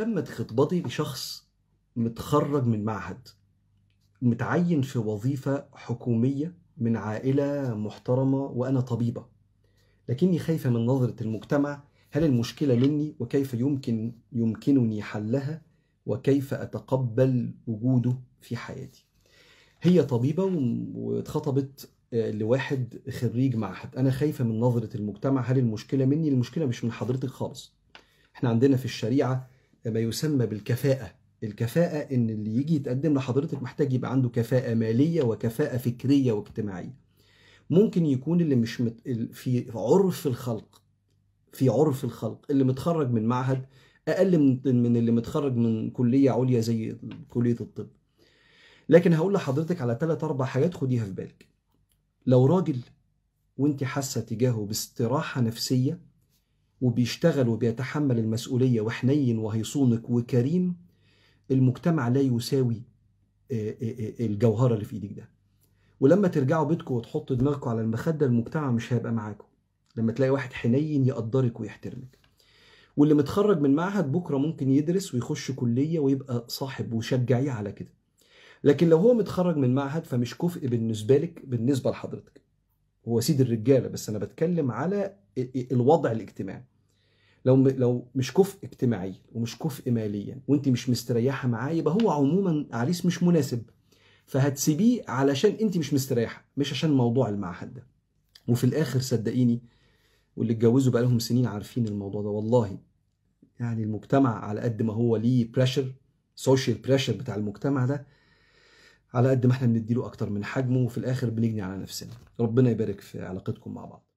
تمت خطبتي لشخص متخرج من معهد متعين في وظيفة حكومية من عائلة محترمة وأنا طبيبة لكني خايفة من نظرة المجتمع هل المشكلة مني وكيف يمكن يمكنني حلها وكيف أتقبل وجوده في حياتي هي طبيبة واتخطبت آه، لواحد خريج معهد أنا خايفة من نظرة المجتمع هل المشكلة مني المشكلة مش من حضرتك خالص احنا عندنا في الشريعة ما يسمى بالكفاءه الكفاءه ان اللي يجي يتقدم لحضرتك محتاج يبقى عنده كفاءه ماليه وكفاءه فكريه واجتماعيه ممكن يكون اللي مش مت... في عرف الخلق في عرف الخلق اللي متخرج من معهد اقل من من اللي متخرج من كليه عليا زي كليه الطب لكن هقول لحضرتك على ثلاث اربع حاجات خديها في بالك لو راجل وانت حاسه تجاهه باستراحه نفسيه وبيشتغل وبيتحمل المسؤولية وحنين وهيصونك وكريم المجتمع لا يساوي آه، آه، آه، الجوهرة اللي في ايدك ده ولما ترجعوا بيتكم وتحطوا دماغكم على المخدة المجتمع مش هيبقى معاكم لما تلاقي واحد حنين يقدرك ويحترمك واللي متخرج من معهد بكرة ممكن يدرس ويخش كلية ويبقى صاحب وشجعيه على كده لكن لو هو متخرج من معهد فمش كفء بالنسبة لك بالنسبة لحضرتك هو سيد الرجالة بس أنا بتكلم على الوضع الاجتماعي لو لو مش كفء اجتماعيا ومش كفء ماليا وانت مش مستريحه معاه يبقى هو عموما عريس مش مناسب فهتسيبيه علشان انت مش مستريحه مش عشان موضوع المعهد ده وفي الاخر صدقيني واللي اتجوزوا بقى لهم سنين عارفين الموضوع ده والله يعني المجتمع على قد ما هو ليه بريشر سوشيال بريشر بتاع المجتمع ده على قد ما احنا بنديله اكتر من حجمه وفي الاخر بنجني على نفسنا ربنا يبارك في علاقتكم مع بعض